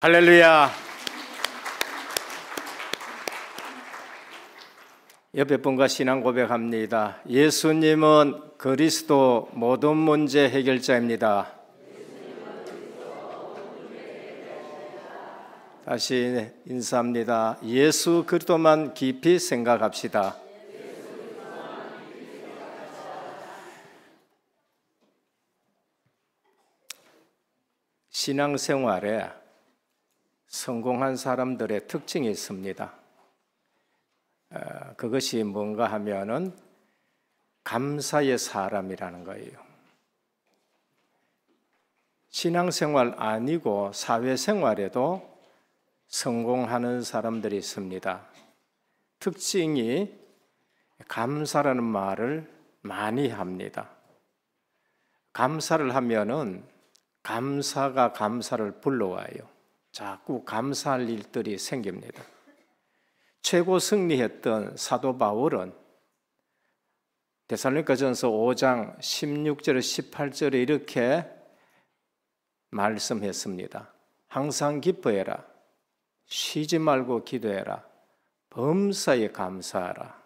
할렐루야. 옆에 분과 신앙 고백합니다. 예수님은 그리스도 모든 문제 해결자입니다. 다시 인사합니다. 예수 그리스도만 깊이 생각합시다. 신앙생활에 성공한 사람들의 특징이 있습니다. 어, 그것이 뭔가 하면은 감사의 사람이라는 거예요. 신앙생활 아니고 사회생활에도 성공하는 사람들이 있습니다. 특징이 감사라는 말을 많이 합니다. 감사를 하면은 감사가 감사를 불러와요. 자꾸 감사할 일들이 생깁니다. 최고 승리했던 사도 바울은 데살로니가전서 5장 1 6절 18절에 이렇게 말씀했습니다. 항상 기뻐해라. 쉬지 말고 기도해라. 범사에 감사하라.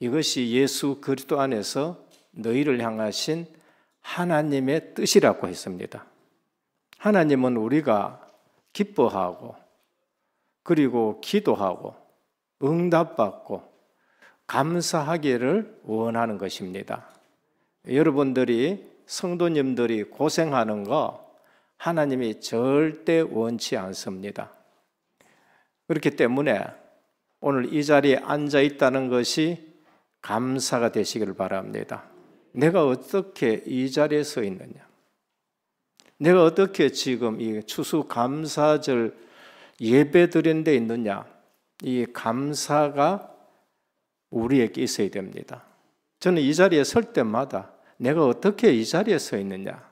이것이 예수 그리스도 안에서 너희를 향하신 하나님의 뜻이라고 했습니다. 하나님은 우리가 기뻐하고 그리고 기도하고 응답받고 감사하기를 원하는 것입니다. 여러분들이 성도님들이 고생하는 거 하나님이 절대 원치 않습니다. 그렇기 때문에 오늘 이 자리에 앉아 있다는 것이 감사가 되시길 바랍니다. 내가 어떻게 이 자리에 서 있느냐? 내가 어떻게 지금 이 추수감사절 예배 드린 데 있느냐? 이 감사가 우리에게 있어야 됩니다. 저는 이 자리에 설 때마다 내가 어떻게 이 자리에 서 있느냐?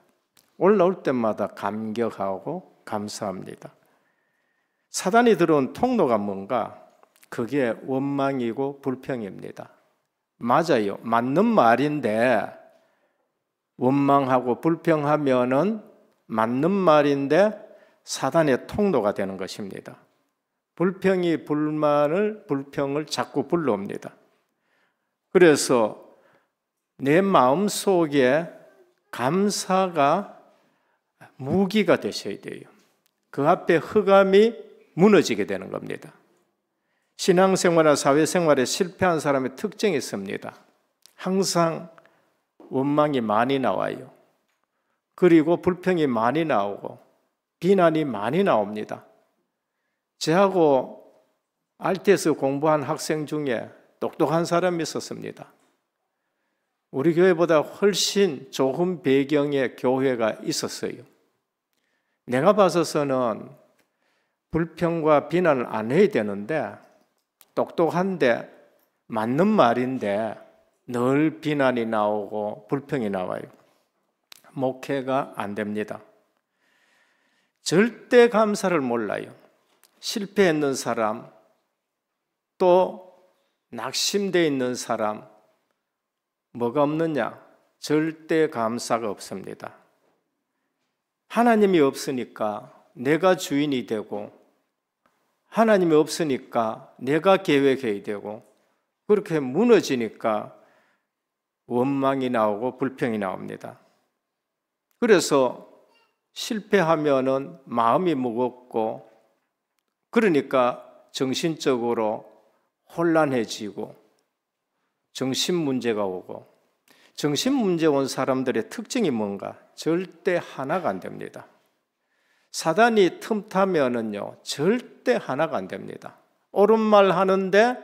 올라올 때마다 감격하고 감사합니다. 사단이 들어온 통로가 뭔가? 그게 원망이고 불평입니다. 맞아요. 맞는 말인데 원망하고 불평하면은 맞는 말인데 사단의 통로가 되는 것입니다. 불평이 불만을 불평을 자꾸 불러옵니다. 그래서 내 마음 속에 감사가 무기가 되셔야 돼요. 그 앞에 흑암이 무너지게 되는 겁니다. 신앙생활이나 사회생활에 실패한 사람의 특징이 있습니다. 항상 원망이 많이 나와요. 그리고 불평이 많이 나오고 비난이 많이 나옵니다. 제하고 RTS 공부한 학생 중에 똑똑한 사람이 있었습니다. 우리 교회보다 훨씬 좋은 배경의 교회가 있었어요. 내가 봐서서는 불평과 비난을 안 해야 되는데 똑똑한데 맞는 말인데 늘 비난이 나오고 불평이 나와요. 목회가 안 됩니다. 절대 감사를 몰라요. 실패했는 사람, 또 낙심되어 있는 사람, 뭐가 없느냐? 절대 감사가 없습니다. 하나님이 없으니까 내가 주인이 되고, 하나님이 없으니까 내가 계획해야 되고, 그렇게 무너지니까 원망이 나오고 불평이 나옵니다. 그래서 실패하면은 마음이 무겁고 그러니까 정신적으로 혼란해지고 정신 문제가 오고 정신 문제 온 사람들의 특징이 뭔가 절대 하나가 안 됩니다. 사단이 틈타면은요 절대 하나가 안 됩니다. 옳은 말 하는데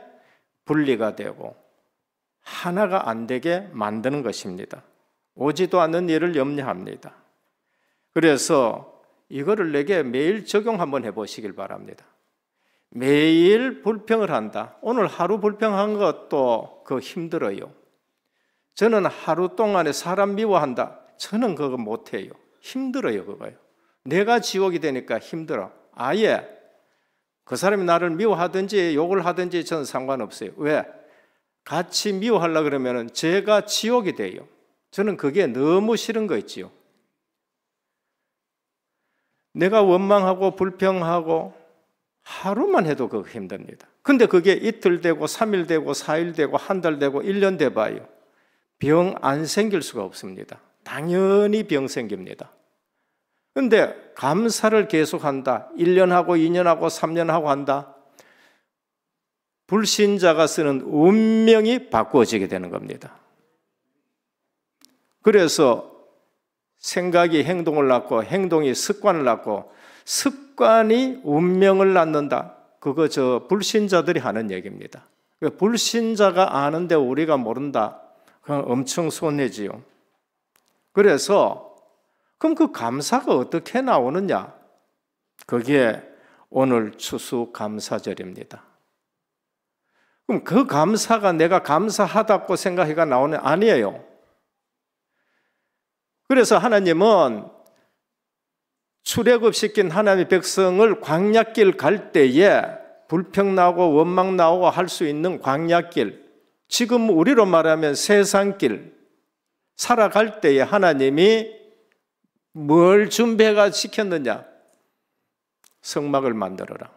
분리가 되고 하나가 안 되게 만드는 것입니다. 오지도 않는 일을 염려합니다. 그래서 이거를 내게 매일 적용 한번 해보시길 바랍니다. 매일 불평을 한다. 오늘 하루 불평한 것도 그 힘들어요. 저는 하루 동안에 사람 미워한다. 저는 그거 못해요. 힘들어요, 그거요. 내가 지옥이 되니까 힘들어. 아예 그 사람이 나를 미워하든지 욕을 하든지 저는 상관없어요. 왜? 같이 미워하려 그러면은 제가 지옥이 돼요. 저는 그게 너무 싫은 거 있지요. 내가 원망하고 불평하고 하루만 해도 그거 힘듭니다. 근데 그게 이틀 되고 3일 되고 4일 되고 한 달 되고 1년 돼 봐요. 병 안 생길 수가 없습니다. 당연히 병 생깁니다. 근데 감사를 계속한다. 1년하고 2년하고 3년하고 한다. 불신자가 쓰는 운명이 바꾸어지게 되는 겁니다. 그래서 생각이 행동을 낳고 행동이 습관을 낳고 습관이 운명을 낳는다. 그거 저 불신자들이 하는 얘기입니다. 그 불신자가 아는데 우리가 모른다. 그건 엄청 손해지요. 그래서 그럼 그 감사가 어떻게 나오느냐? 그게 오늘 추수 감사절입니다. 그럼 그 감사가 내가 감사하다고 생각해가 나오는 아니에요. 그래서 하나님은 출애굽 시킨 하나님의 백성을 광야길 갈 때에 불평 나고 원망 나고 오할수 있는 광야길, 지금 우리로 말하면 세상길 살아갈 때에 하나님이 뭘 준비가 시켰느냐? 성막을 만들어라.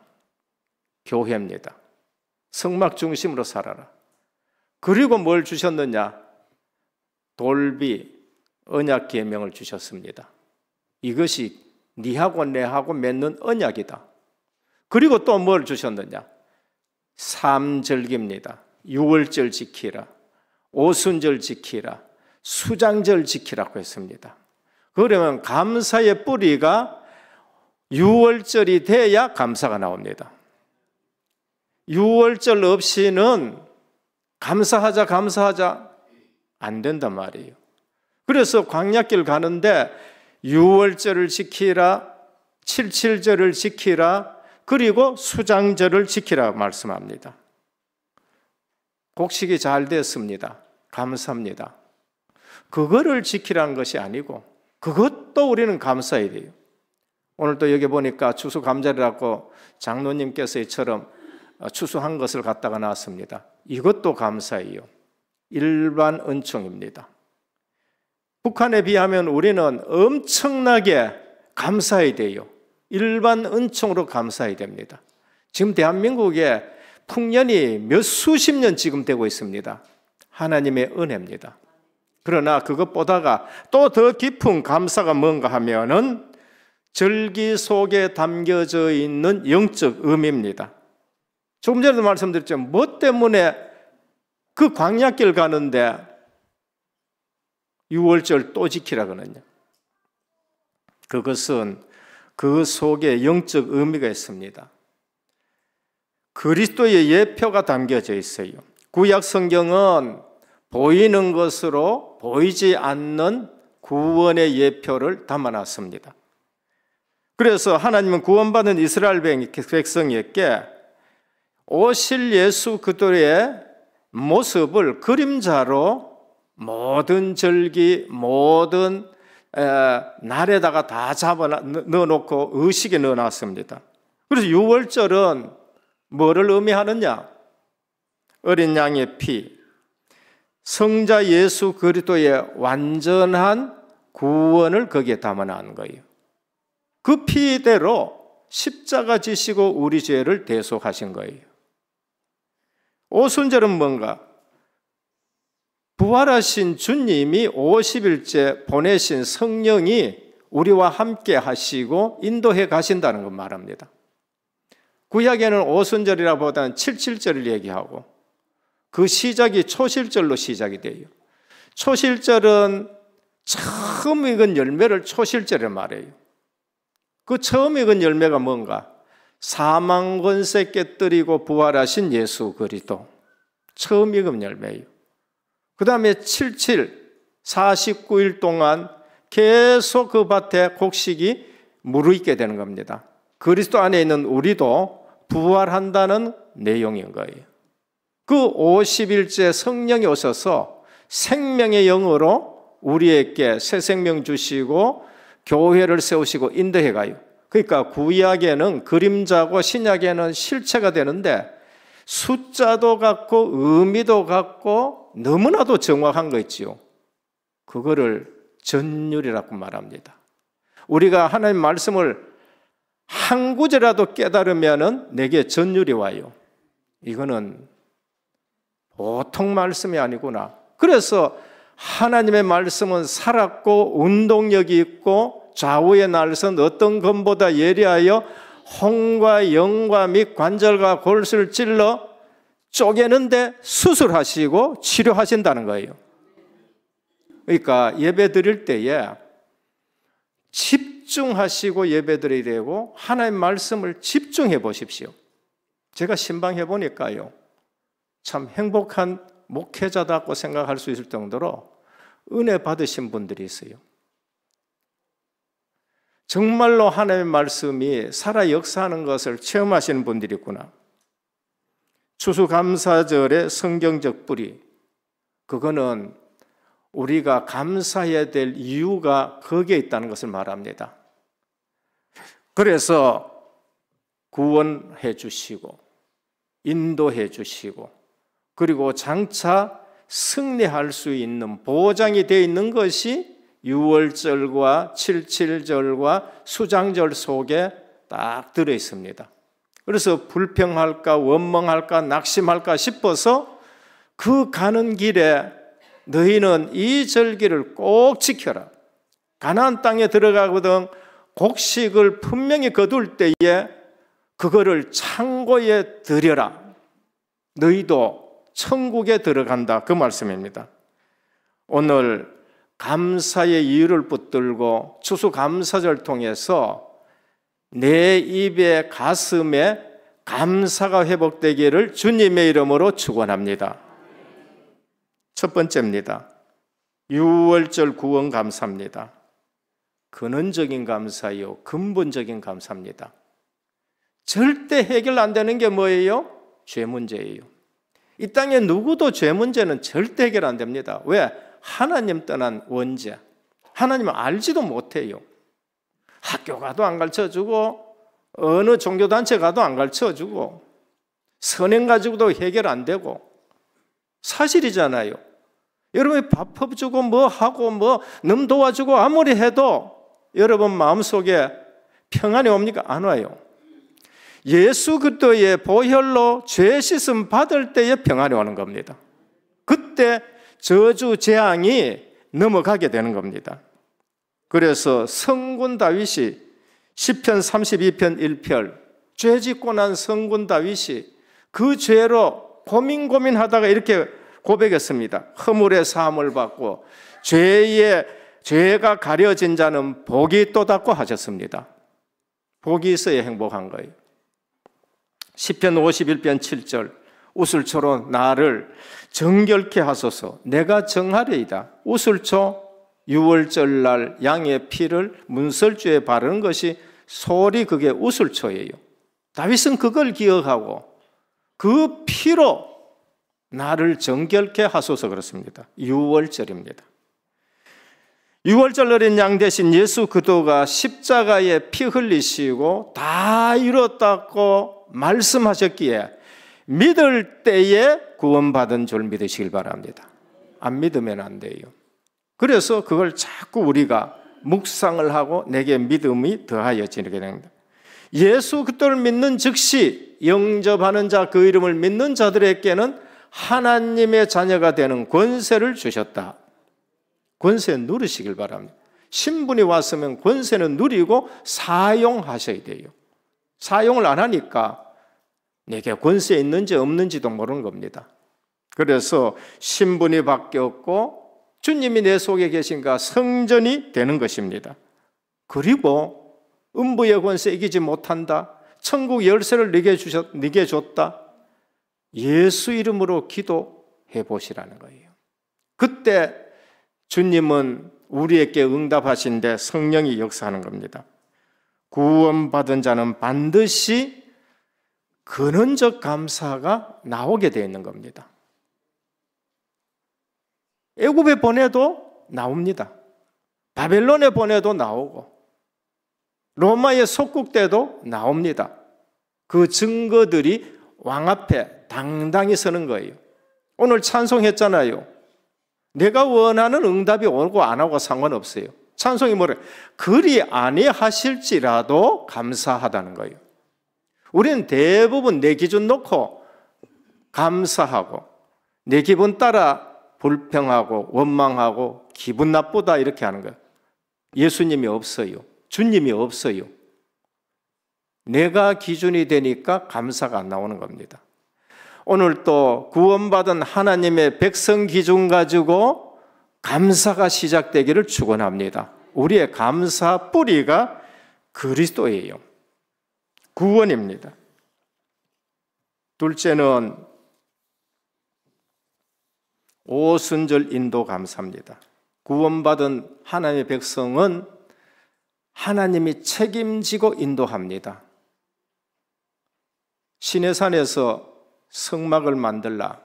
교회입니다. 성막 중심으로 살아라. 그리고 뭘 주셨느냐? 돌비, 언약 계명을 주셨습니다. 이것이 니하고 내하고 맺는 언약이다. 그리고 또 뭘 주셨느냐? 삼절기입니다. 유월절 지키라. 오순절 지키라. 수장절 지키라고 했습니다. 그러면 감사의 뿌리가 유월절이 돼야 감사가 나옵니다. 유월절 없이는 감사하자 감사하자 안 된단 말이에요. 그래서 광야길 가는데 유월절을 지키라, 칠칠절을 지키라, 그리고 수장절을 지키라 말씀합니다. 곡식이 잘 됐습니다. 감사합니다. 그거를 지키라 것이 아니고 그것도 우리는 감사해야 돼요. 오늘 또 여기 보니까 추수 감자라고 장로님께서 이처럼 추수한 것을 갖다가 놨습니다. 이것도 감사해요. 일반 은총입니다. 북한에 비하면 우리는 엄청나게 감사해야 돼요. 일반 은총으로 감사해야 됩니다. 지금 대한민국에 풍년이 몇 수십 년 지금 되고 있습니다. 하나님의 은혜입니다. 그러나 그것보다가 또 더 깊은 감사가 뭔가 하면은 절기 속에 담겨져 있는 영적 의미입니다. 조금 전에도 말씀드렸죠. 뭐 때문에 그 광약길 가는데 6월절또 지키라 그러냐? 그것은 그 속에 영적 의미가 있습니다. 그리스도의 예표가 담겨져 있어요. 구약 성경은 보이는 것으로 보이지 않는 구원의 예표를 담아놨습니다. 그래서 하나님은 구원받은 이스라엘 백성에게 오실 예수 그들의 모습을 그림자로 모든 절기, 모든 날에다가 다 잡아 넣어놓고 의식에 넣어놨습니다. 그래서 유월절은 뭐를 의미하느냐? 어린 양의 피, 성자 예수 그리스도의 완전한 구원을 거기에 담아놓은 거예요. 그 피대로 십자가 지시고 우리 죄를 대속하신 거예요. 오순절은 뭔가? 부활하신 주님이 50일째 보내신 성령이 우리와 함께 하시고 인도해 가신다는 것 말합니다. 구약에는 오순절이라보다는 칠칠절을 얘기하고 그 시작이 초실절로 시작이 돼요. 초실절은 처음 익은 열매를 초실절에 말해요. 그 처음 익은 열매가 뭔가? 사망 권세 깨뜨리고 부활하신 예수 그리도 처음 익은 열매예요. 그 다음에 77, 49일 동안 계속 그 밭에 곡식이 무르익게 되는 겁니다. 그리스도 안에 있는 우리도 부활한다는 내용인 거예요. 그 50일째 성령이 오셔서 생명의 영으로 우리에게 새 생명 주시고 교회를 세우시고 인도해 가요. 그러니까 구약에는 그림자고 신약에는 실체가 되는데 숫자도 같고 의미도 같고 너무나도 정확한 거 있지요. 그거를 전율이라고 말합니다. 우리가 하나님 말씀을 한 구절이라도 깨달으면은 내게 전율이 와요. 이거는 보통 말씀이 아니구나. 그래서 하나님의 말씀은 살았고 운동력이 있고 좌우의 날선 어떤 검보다 예리하여 홍과 영과 및 관절과 골수를 찔러 쪼개는데 수술하시고 치료하신다는 거예요. 그러니까 예배 드릴 때에 집중하시고 예배 드려야 되고 하나님 말씀을 집중해 보십시오. 제가 신방해 보니까요. 참 행복한 목회자다고 생각할 수 있을 정도로 은혜 받으신 분들이 있어요. 정말로 하나님의 말씀이 살아 역사하는 것을 체험하시는 분들이 있구나. 추수감사절의 성경적 뿌리, 그거는 우리가 감사해야 될 이유가 거기에 있다는 것을 말합니다. 그래서 구원해 주시고, 인도해 주시고, 그리고 장차 승리할 수 있는 보장이 되어 있는 것이 6월절과 77절과 수장절 속에 딱 들어 있습니다. 그래서 불평할까, 원망할까, 낙심할까 싶어서 그 가는 길에 너희는 이 절기를 꼭 지켜라. 가나안 땅에 들어가거든 곡식을 분명히 거둘 때에 그거를 창고에 들여라. 너희도 천국에 들어간다. 그 말씀입니다. 오늘 감사의 이유를 붙들고 추수감사절 통해서 내 입에 가슴에 감사가 회복되기를 주님의 이름으로 축원합니다. 첫 번째입니다. 6월절 구원 감사입니다. 근원적인 감사요, 근본적인 감사입니다. 절대 해결 안 되는 게 뭐예요? 죄 문제예요. 이 땅에 누구도 죄 문제는 절대 해결 안 됩니다. 왜? 하나님 떠난 원죄. 하나님을 알지도 못해요. 학교 가도 안 가르쳐 주고 어느 종교 단체 가도 안 가르쳐 주고 선행 가지고도 해결 안 되고 사실이잖아요. 여러분이 밥법 주고 뭐 하고 뭐놈 도와주고 아무리 해도 여러분 마음속에 평안이 옵니까? 안 와요. 예수 그리스도의 보혈로 죄 씻음 받을 때에 평안이 오는 겁니다. 그때 저주 재앙이 넘어가게 되는 겁니다. 그래서 성군 다윗이 1 0편 32편 1편 죄 짓고 난 성군 다윗이 그 죄로 고민 고민하다가 이렇게 고백했습니다. 허물의 사함을 받고 죄의 죄가 가려진 자는 복이 또닫고 하셨습니다. 복이 있어야 행복한 거예요. 시편 51편 7절 우슬초로 나를 정결케 하소서 내가 정하리이다. 우슬초 6월절 날 양의 피를 문설주에 바르는 것이 소리 그게 우슬초예요. 다윗은 그걸 기억하고 그 피로 나를 정결케 하소서 그렇습니다. 6월절입니다. 6월절 어린 양 대신 예수 그도가 십자가에 피 흘리시고 다 이뤘다고 말씀하셨기에 믿을 때에 구원받은 줄 믿으시길 바랍니다. 안 믿으면 안 돼요. 그래서 그걸 자꾸 우리가 묵상을 하고 내게 믿음이 더하여 지르게 됩니다. 예수 그리스도를 믿는 즉시 영접하는 자 그 이름을 믿는 자들에게는 하나님의 자녀가 되는 권세를 주셨다. 권세 누리시길 바랍니다. 신분이 왔으면 권세는 누리고 사용하셔야 돼요. 사용을 안 하니까 내게 권세 있는지 없는지도 모르는 겁니다. 그래서 신분이 바뀌었고 주님이 내 속에 계신가 성전이 되는 것입니다. 그리고 음부의 권세 이기지 못한다. 천국 열쇠를 네게 주셨 네게 줬다. 예수 이름으로 기도해 보시라는 거예요. 그때 주님은 우리에게 응답하신데 성령이 역사하는 겁니다. 구원받은 자는 반드시 근원적 감사가 나오게 되어 있는 겁니다. 애굽에 보내도 나옵니다. 바벨론에 보내도 나오고 로마의 속국 때도 나옵니다. 그 증거들이 왕 앞에 당당히 서는 거예요. 오늘 찬송했잖아요. 내가 원하는 응답이 오고 안 오고 상관없어요. 찬송이 뭐래? 그리 아니하실지라도 감사하다는 거예요. 우리는 대부분 내 기준 놓고 감사하고 내 기분 따라 불평하고 원망하고 기분 나쁘다 이렇게 하는 거예요. 예수님이 없어요. 주님이 없어요. 내가 기준이 되니까 감사가 안 나오는 겁니다. 오늘 또 구원받은 하나님의 백성 기준 가지고 감사가 시작되기를 축원합니다. 우리의 감사 뿌리가 그리스도예요. 구원입니다. 둘째는 오순절 인도 감사합니다. 구원받은 하나님의 백성은 하나님이 책임지고 인도합니다. 신의 산에서 성막을 만들라.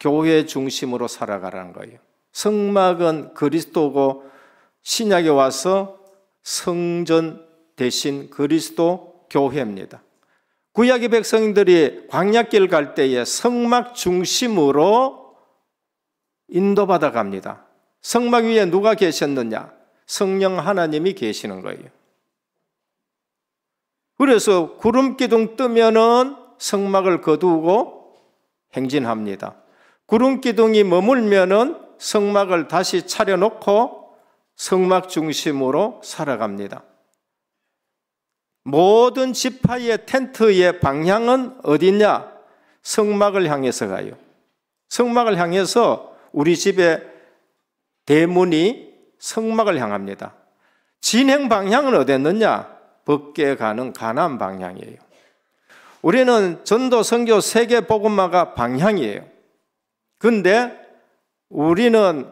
교회 중심으로 살아가라는 거예요. 성막은 그리스도고 신약에 와서 성전 대신 그리스도 교회입니다. 구약의 백성들이 광약길 갈 때에 성막 중심으로 인도받아 갑니다. 성막 위에 누가 계셨느냐? 성령 하나님이 계시는 거예요. 그래서 구름 기둥 뜨면은 성막을 거두고 행진합니다. 구름 기둥이 머물면은 성막을 다시 차려놓고 성막 중심으로 살아갑니다. 모든 지파의 텐트의 방향은 어디냐? 성막을 향해서 가요. 성막을 향해서 우리 집의 대문이 성막을 향합니다. 진행 방향은 어땠느냐? 벗게 가는 가난 방향이에요. 우리는 전도 선교 세계 복음마가 방향이에요. 근데 우리는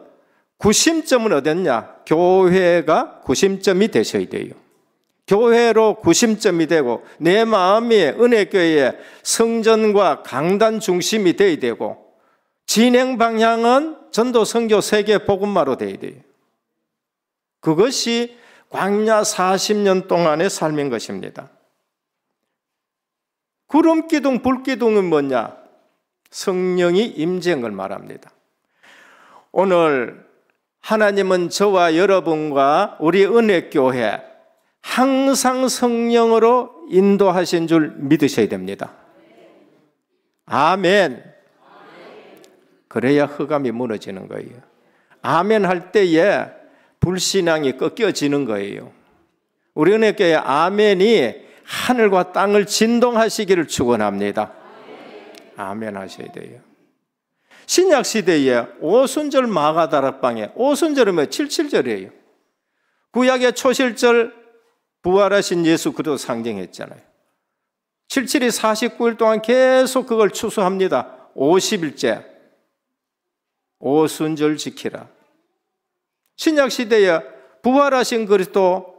구심점은 어땠냐? 교회가 구심점이 되셔야 돼요. 교회로 구심점이 되고 내 마음이 은혜교회의 성전과 강단 중심이 되어야 되고 진행 방향은 전도 선교 세계 복음마로 돼야 돼요. 그것이 광야 40년 동안의 삶인 것입니다. 구름 기둥, 불 기둥은 뭐냐? 성령이 임재을 말합니다. 오늘 하나님은 저와 여러분과 우리 은혜교회 항상 성령으로 인도하신 줄 믿으셔야 됩니다. 아멘. 그래야 흑암이 무너지는 거예요. 아멘 할 때에 불신앙이 꺾여지는 거예요. 우리는 교 아멘이 하늘과 땅을 진동하시기를 축원합니다. 아멘 하셔야 돼요. 신약 시대에 오순절 마가다락방에 오순절은 뭐 77절이에요. 구약의 초실절 부활하신 예수 그도 상징했잖아요. 77이 49일 동안 계속 그걸 추수합니다. 50일째 오순절 지키라. 신약 시대에 부활하신 그리스도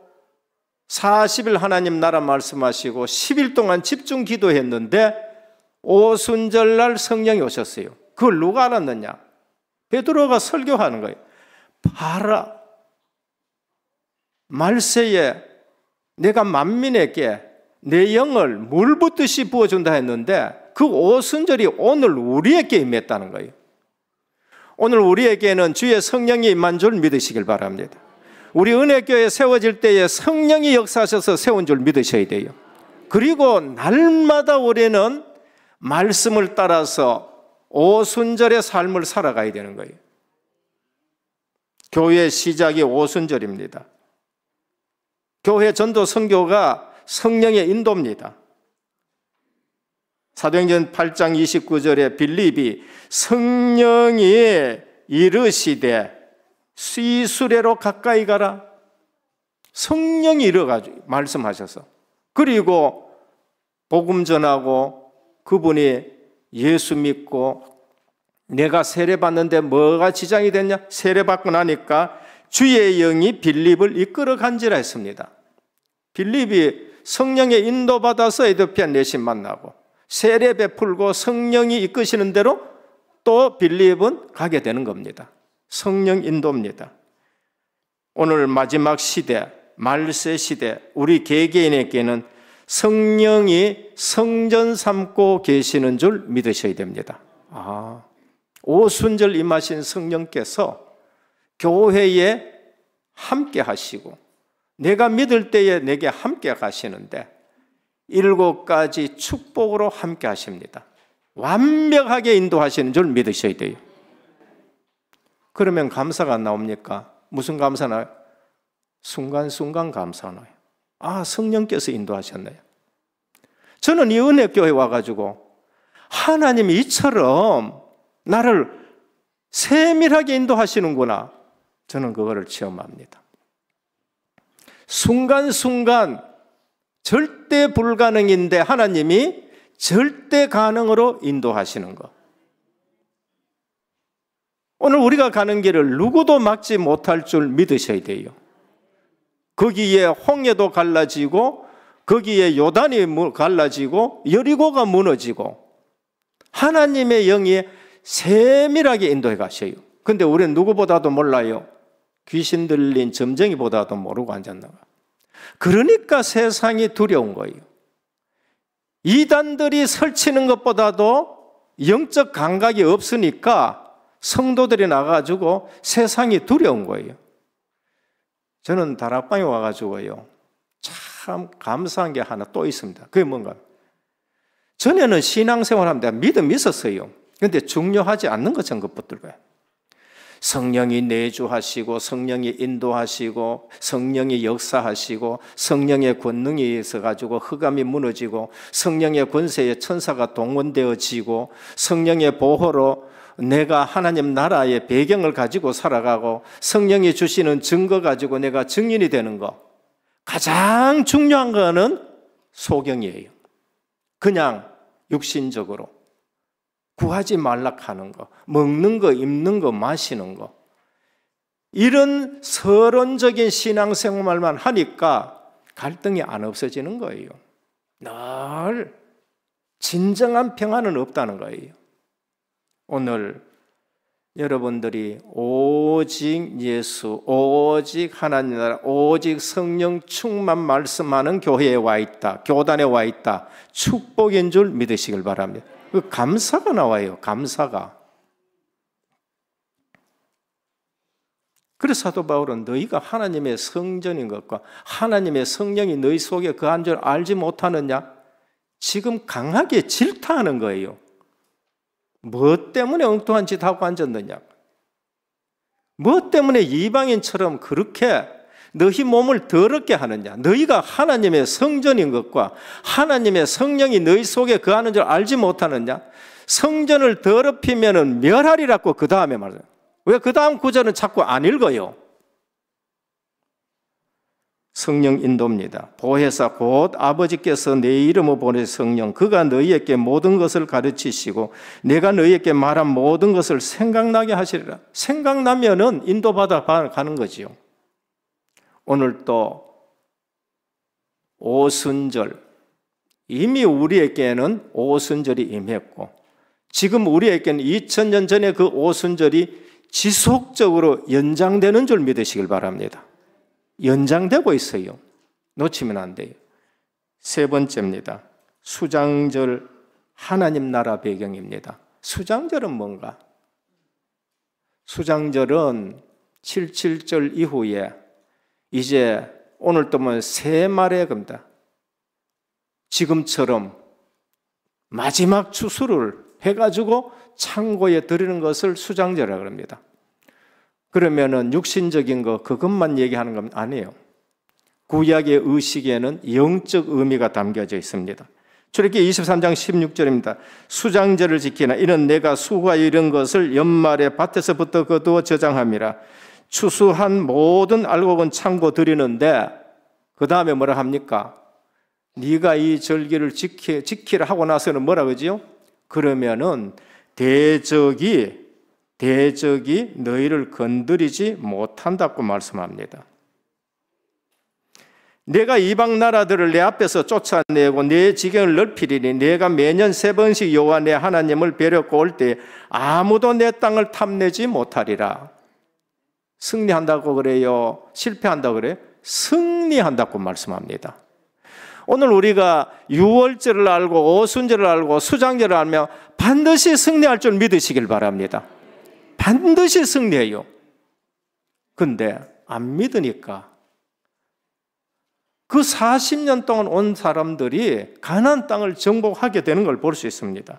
40일 하나님 나라 말씀하시고 10일 동안 집중 기도했는데 오순절 날 성령이 오셨어요. 그걸 누가 알았느냐? 베드로가 설교하는 거예요. 봐라. 말세에 내가 만민에게 내 영을 물붓듯이 부어준다 했는데 그 오순절이 오늘 우리에게 임했다는 거예요. 오늘 우리에게는 주의 성령이 임한 줄 믿으시길 바랍니다. 우리 은혜교회 세워질 때에 성령이 역사하셔서 세운 줄 믿으셔야 돼요. 그리고 날마다 우리는 말씀을 따라서 오순절의 삶을 살아가야 되는 거예요. 교회 시작이 오순절입니다. 교회 전도 성교가 성령의 인도입니다. 사도행전 8장 29절에 빌립이 성령이 이르시되 수이수레로 가까이 가라. 성령이 이르가지고 말씀하셔서 그리고 복음 전하고 그분이 예수 믿고 내가 세례 받는데 뭐가 지장이 됐냐? 세례 받고 나니까 주의 영이 빌립을 이끌어 간지라 했습니다. 빌립이 성령의 인도받아서 에드피안 내신 만나고 세례 베풀고 성령이 이끄시는 대로 또 빌립은 가게 되는 겁니다. 성령 인도입니다. 오늘 마지막 시대, 말세 시대, 우리 개개인에게는 성령이 성전 삼고 계시는 줄 믿으셔야 됩니다. 아, 오순절 임하신 성령께서 교회에 함께 하시고 내가 믿을 때에 내게 함께 가시는데 일곱 가지 축복으로 함께 하십니다. 완벽하게 인도하시는 줄 믿으셔야 돼요. 그러면 감사가 나옵니까? 무슨 감사 나요? 순간순간 감사 나요. 아, 성령께서 인도하셨네요. 저는 이 은혜교회 와가지고 하나님이 이처럼 나를 세밀하게 인도하시는구나. 저는 그거를 체험합니다. 순간순간 절대 불가능인데 하나님이 절대 가능으로 인도하시는 것. 오늘 우리가 가는 길을 누구도 막지 못할 줄 믿으셔야 돼요. 거기에 홍해도 갈라지고 거기에 요단이 갈라지고 여리고가 무너지고 하나님의 영이 세밀하게 인도해 가셔요. 근데 우리는 누구보다도 몰라요. 귀신 들린 점쟁이보다도 모르고 앉았나봐. 그러니까 세상이 두려운 거예요. 이단들이 설치는 것보다도 영적 감각이 없으니까 성도들이 나가지고 세상이 두려운 거예요. 저는 다락방에 와가지고요. 참 감사한 게 하나 또 있습니다. 그게 뭔가? 전에는 신앙생활 하면 내가 믿음 있었어요. 근데 중요하지 않는 것처 것붙들고요. 성령이 내주하시고 성령이 인도하시고 성령이 역사하시고 성령의 권능에 의해서 가지고 흑암이 무너지고 성령의 권세에 천사가 동원되어지고 성령의 보호로 내가 하나님 나라의 배경을 가지고 살아가고 성령이 주시는 증거 가지고 내가 증인이 되는 거. 가장 중요한 거는 소경이에요. 그냥 육신적으로. 구하지 말라 하는 거, 먹는 거, 입는 거, 마시는 거. 이런 서론적인 신앙생활만 하니까 갈등이 안 없어지는 거예요. 늘 진정한 평안은 없다는 거예요. 오늘 여러분들이 오직 예수, 오직 하나님 나라, 오직 성령 충만 말씀하는 교회에 와 있다, 교단에 와 있다, 축복인 줄 믿으시길 바랍니다. 그 감사가 나와요. 감사가. 그래서 사도 바울은 너희가 하나님의 성전인 것과 하나님의 성령이 너희 속에 그한 줄 알지 못하느냐? 지금 강하게 질타하는 거예요. 뭐 때문에 엉뚱한 짓 하고 앉았느냐? 뭐 때문에 이방인처럼 그렇게 너희 몸을 더럽게 하느냐? 너희가 하나님의 성전인 것과 하나님의 성령이 너희 속에 거하는 줄 알지 못하느냐? 성전을 더럽히면은 멸하리라고 그 다음에 말해요. 왜그 다음 구절은 자꾸 안 읽어요? 성령 인도입니다. 보혜사 곧 아버지께서 내 이름을 보내 성령 그가 너희에게 모든 것을 가르치시고 내가 너희에게 말한 모든 것을 생각나게 하시리라. 생각나면은 인도받아 가는 거지요. 오늘 또 오순절 이미 우리에게는 오순절이 임했고 지금 우리에게는 2000년 전에 그 오순절이 지속적으로 연장되는 줄 믿으시길 바랍니다. 연장되고 있어요. 놓치면 안 돼요. 세 번째입니다. 수장절 하나님 나라 배경입니다. 수장절은 뭔가? 수장절은 77절 이후에 이제 오늘 또면 세 말의 겁니다. 지금처럼 마지막 추수를 해가지고 창고에 들이는 것을 수장제라 그럽니다. 그러면은 육신적인 거 그것만 얘기하는 건 아니에요. 구약의 의식에는 영적 의미가 담겨져 있습니다. 출애기 23장 16절입니다. 수장제를 지키나 이는 내가 수고하여 이런 것을 연말에 밭에서부터 거두어 저장함이라. 추수한 모든 알곡은 참고 드리는데 그 다음에 뭐라 합니까? 네가 이 절기를 지키, 지키라 하고 나서는 뭐라 그러지요? 그러면은 대적이 대적이 너희를 건드리지 못한다고 말씀합니다. 내가 이방 나라들을 내 앞에서 쫓아내고 내 지경을 넓히리니 내가 매년 세 번씩 여호와 내 하나님을 배려고 올 때 아무도 내 땅을 탐내지 못하리라. 승리한다고 그래요? 실패한다고 그래요? 승리한다고 말씀합니다. 오늘 우리가 유월절을 알고 오순절을 알고 수장절을 알며 반드시 승리할 줄 믿으시길 바랍니다. 반드시 승리해요. 근데 안 믿으니까 그 40년 동안 온 사람들이 가나 땅을 정복하게 되는 걸 볼 수 있습니다.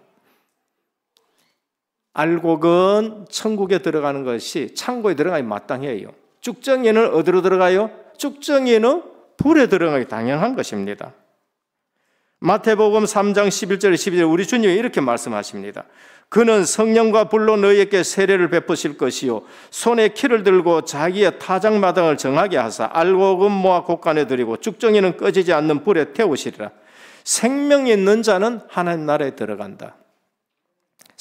알곡은 천국에 들어가는 것이 창고에 들어가기 마땅해요. 쭉정이는 어디로 들어가요? 쭉정이는 불에 들어가기 당연한 것입니다. 마태복음 3장 11절 12절 우리 주님이 이렇게 말씀하십니다. 그는 성령과 불로 너희에게 세례를 베푸실 것이요 손에 키를 들고 자기의 타작 마당을 정하게 하사 알곡은 모아 곳간에 들이고 쭉정이는 꺼지지 않는 불에 태우시리라. 생명 있는 자는 하나님 나라에 들어간다.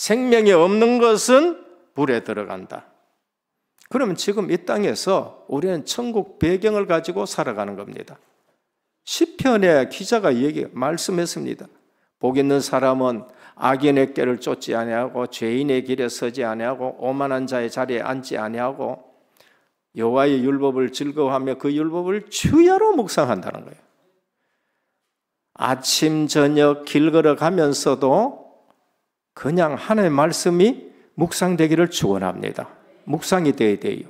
생명이 없는 것은 불에 들어간다. 그러면 지금 이 땅에서 우리는 천국 배경을 가지고 살아가는 겁니다. 시편의 기자가 얘기 말씀했습니다. 복 있는 사람은 악인의 꾀를 쫓지 아니하고 죄인의 길에 서지 아니하고 오만한 자의 자리에 앉지 아니하고 여호와의 율법을 즐거워하며 그 율법을 주야로 묵상한다는 거예요. 아침 저녁 길 걸어 가면서도 그냥 하나님의 말씀이 묵상되기를 축원합니다. 묵상이 되어야 돼요.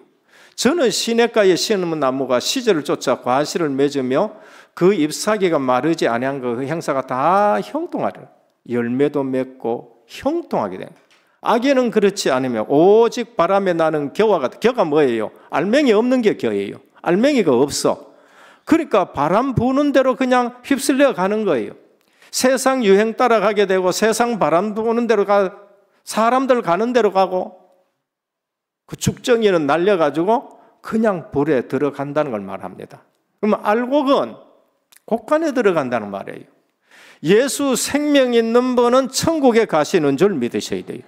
저는 시냇가에 시는 나무가 시절을 쫓아 과실을 맺으며 그 잎사귀가 마르지 아니한 그 행사가 다 형통하려 열매도 맺고 형통하게 된 악에는 그렇지 않으며 오직 바람에 나는 겨와 같아. 겨가 뭐예요? 알맹이 없는 게 겨예요. 알맹이가 없어. 그러니까 바람 부는 대로 그냥 휩쓸려 가는 거예요. 세상 유행 따라가게 되고 세상 바람 부는 대로 가 사람들 가는 대로 가고 그축정이는 날려가지고 그냥 불에 들어간다는 걸 말합니다. 그럼 알곡은 곡간에 들어간다는 말이에요. 예수 생명 있는 분은 천국에 가시는 줄 믿으셔야 돼요.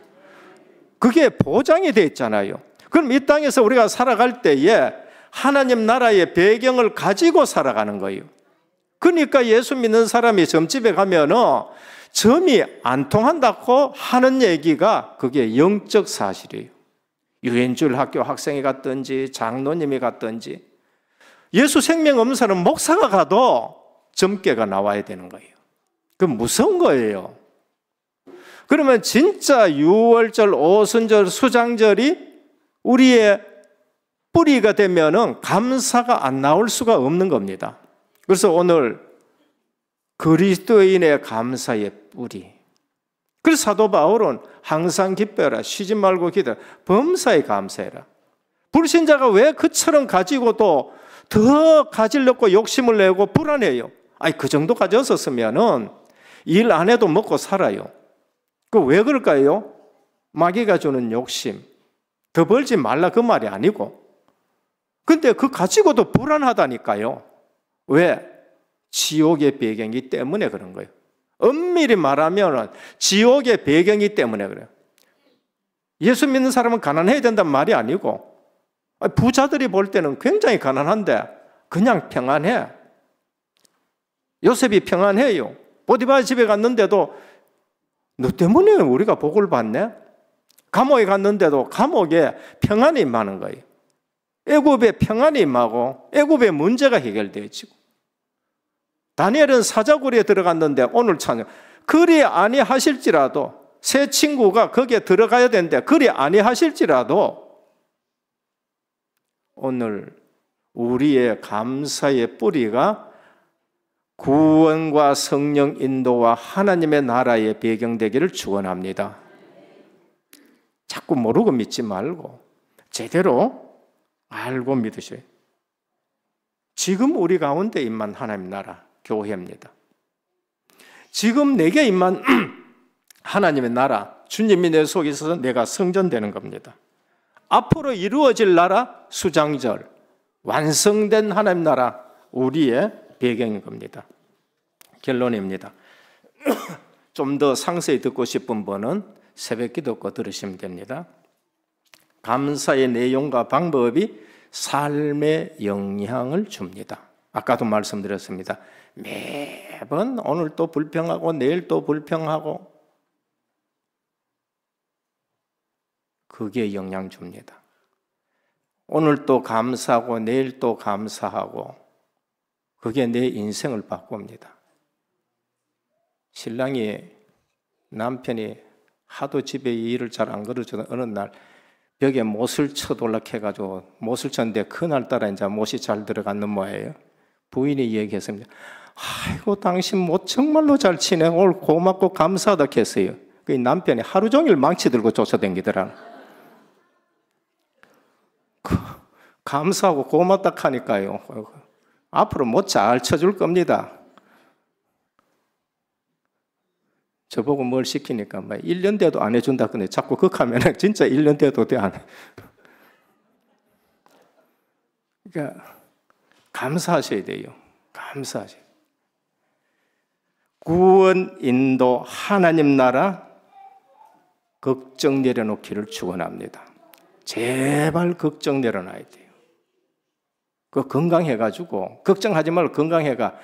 그게 보장이 되 있잖아요. 그럼 이 땅에서 우리가 살아갈 때에 하나님 나라의 배경을 가지고 살아가는 거예요. 그러니까 예수 믿는 사람이 점집에 가면은 점이 안 통한다고 하는 얘기가 그게 영적 사실이에요. 유엔줄 학교 학생이 갔든지 장로님이 갔든지 예수 생명 없는 사람 목사가 가도 점괘가 나와야 되는 거예요. 그 무서운 거예요. 그러면 진짜 6월절, 오순절, 수장절이 우리의 뿌리가 되면은 감사가 안 나올 수가 없는 겁니다. 그래서 오늘 그리스도인의 감사의 뿌리. 그래서 사도 바울은 항상 기뻐라, 쉬지 말고 기다, 려 범사에 감사해라. 불신자가 왜 그처럼 가지고 도더 가지려고 욕심을 내고 불안해요? 아니, 그 정도 가졌었으면은 일 안 해도 먹고 살아요. 그 왜 그럴까요? 마귀가 주는 욕심. 더 벌지 말라 그 말이 아니고. 근데 그 가지고도 불안하다니까요. 왜? 지옥의 배경이 때문에 그런 거예요. 엄밀히 말하면 지옥의 배경이 때문에 그래요. 예수 믿는 사람은 가난해야 된단 말이 아니고 부자들이 볼 때는 굉장히 가난한데 그냥 평안해. 요셉이 평안해요. 보디바 집에 갔는데도 너 때문에 우리가 복을 받네. 감옥에 갔는데도 감옥에 평안이 많은 거예요. 애굽의 평안이 임하고 애굽의 문제가 해결되어지고 다니엘은 사자고리에 들어갔는데 오늘 찬양 그리 아니하실지라도 새 친구가 거기에 들어가야 되는데 그리 아니하실지라도 오늘 우리의 감사의 뿌리가 구원과 성령 인도와 하나님의 나라의 배경되기를 축원합니다. 자꾸 모르고 믿지 말고 제대로 알고 믿으셔요. 지금 우리 가운데 임만 하나님 나라 교회입니다. 지금 내게 임만 하나님의 나라 주님이 내 속에 있어서 내가 성전되는 겁니다. 앞으로 이루어질 나라 수장절 완성된 하나님 나라 우리의 배경인 겁니다. 결론입니다. 좀 더 상세히 듣고 싶은 분은 새벽 기도꺼 들으시면 됩니다. 감사의 내용과 방법이 삶에 영향을 줍니다. 아까도 말씀드렸습니다. 매번 오늘 또 불평하고 내일 또 불평하고 그게 영향 줍니다. 오늘 또 감사하고 내일 또 감사하고 그게 내 인생을 바꿉니다. 신랑이 남편이 하도 집에 일을 잘 안 걸어주던 어느 날 벽에 못을 쳐돌락해가지고 못을 쳤는데 그날따라 이제 못이 잘 들어가는 모양이에요. 부인이 얘기했습니다. 아이고 당신 못 정말로 잘 치네. 오늘 고맙고 감사하다 했어요. 그 남편이 하루 종일 망치 들고 쫓아댕기더라. 그, 감사하고 고맙다 하니까요. 앞으로 못 잘 쳐줄 겁니다. 저보고 뭘 시키니까 막 1년 돼도 안 해준다 근데 자꾸 극하면 진짜 1년 돼도 돼안 해. 그러니까 감사하셔야 돼요. 감사하셔야 구원, 인도, 하나님 나라 걱정 내려놓기를 축원합니다. 제발 걱정 내려놔야 돼요. 그 건강해가지고 걱정하지 말고 건강해가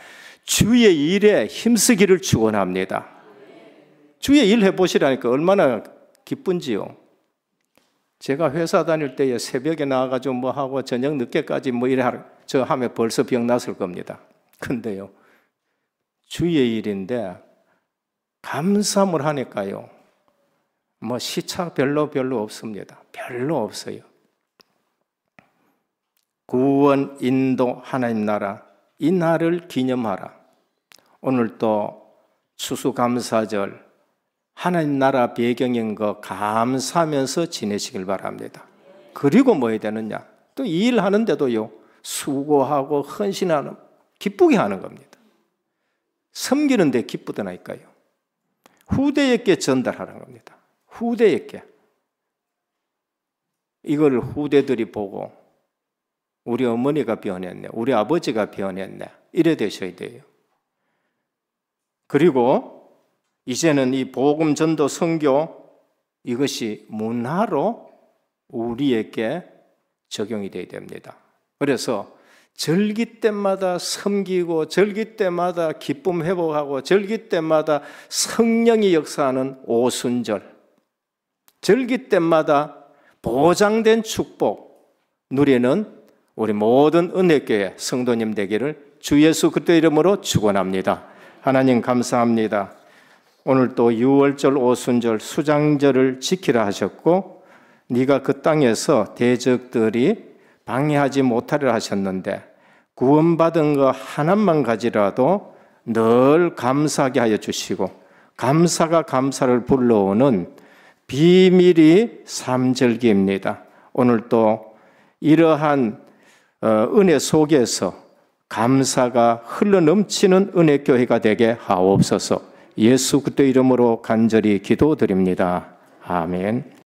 주의 일에 힘쓰기를 축원합니다. 주의 일 해보시라니까 얼마나 기쁜지요. 제가 회사 다닐 때에 새벽에 나와가지고 뭐 하고 저녁 늦게까지 뭐 이래 저 하면 벌써 병났을 겁니다. 근데요. 주의 일인데 감사함을 하니까요. 뭐 시차 별로 별로 없습니다. 별로 없어요. 구원, 인도, 하나님 나라, 이 날을 기념하라. 오늘 또 추수감사절, 하나님 나라 배경인 거 감사하면서 지내시길 바랍니다. 그리고 뭐 해야 되느냐? 또일 하는데도요, 수고하고 헌신하는, 기쁘게 하는 겁니다. 섬기는데 기쁘다니까요. 후대에게 전달하는 겁니다. 후대에게. 이걸 후대들이 보고, 우리 어머니가 변했네, 우리 아버지가 변했네, 이래 되셔야 돼요. 그리고 이제는 이 복음 전도 성교 이것이 문화로 우리에게 적용이 되어야 됩니다. 그래서 절기 때마다 섬기고 절기 때마다 기쁨 회복하고 절기 때마다 성령이 역사하는 오순절 절기 때마다 보장된 축복 누리는 우리 모든 은혜교회 성도님 되기를 주 예수 그리스도 이름으로 축원합니다. 하나님 감사합니다. 오늘 또 유월절, 오순절, 수장절을 지키라 하셨고 네가 그 땅에서 대적들이 방해하지 못하리라 하셨는데 구원받은 거 하나만 가지라도 늘 감사하게 하여 주시고 감사가 감사를 불러오는 비밀이 삼절기입니다. 오늘 또 이러한 어, 은혜 속에서 감사가 흘러 넘치는 은혜 교회가 되게 하옵소서. 예수 그리 이름으로 간절히 기도드립니다. 아멘.